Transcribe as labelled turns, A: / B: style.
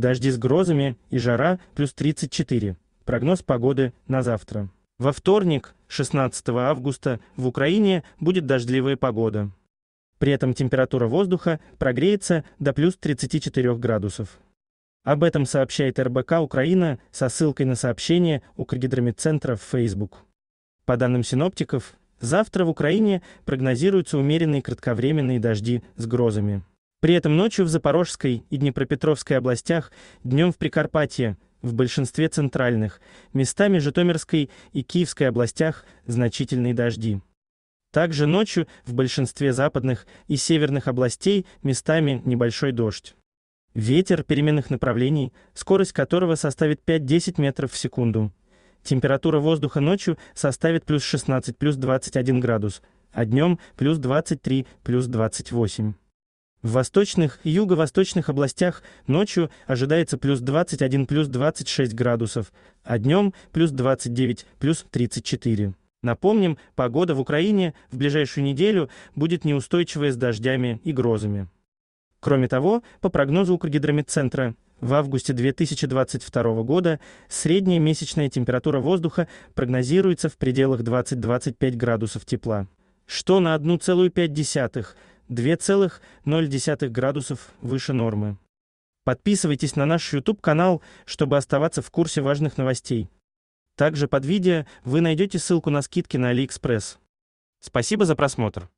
A: Дожди с грозами и жара плюс 34. Прогноз погоды на завтра. Во вторник, 16 августа, в Украине будет дождливая погода. При этом температура воздуха прогреется до плюс 34 градусов. Об этом сообщает РБК Украина со ссылкой на сообщение Укргидромедцентра в Facebook. По данным синоптиков, завтра в Украине прогнозируются умеренные кратковременные дожди с грозами. При этом ночью в Запорожской и Днепропетровской областях, днем в Прикарпатье, в большинстве центральных, местами Житомирской и Киевской областях значительные дожди. Также ночью в большинстве западных и северных областей местами небольшой дождь. Ветер переменных направлений, скорость которого составит 5-10 метров в секунду. Температура воздуха ночью составит плюс 16, плюс 21 градус, а днем плюс 23, плюс 28. В восточных и юго-восточных областях ночью ожидается плюс 21, плюс 26 градусов, а днем плюс 29, плюс 34. Напомним, погода в Украине в ближайшую неделю будет неустойчивая с дождями и грозами. Кроме того, по прогнозу Укргидромедцентра, в августе 2022 года средняя месячная температура воздуха прогнозируется в пределах 20-25 градусов тепла, что на 1,5 2,0 градусов выше нормы. Подписывайтесь на наш YouTube-канал, чтобы оставаться в курсе важных новостей. Также под видео вы найдете ссылку на скидки на AliExpress. Спасибо за просмотр.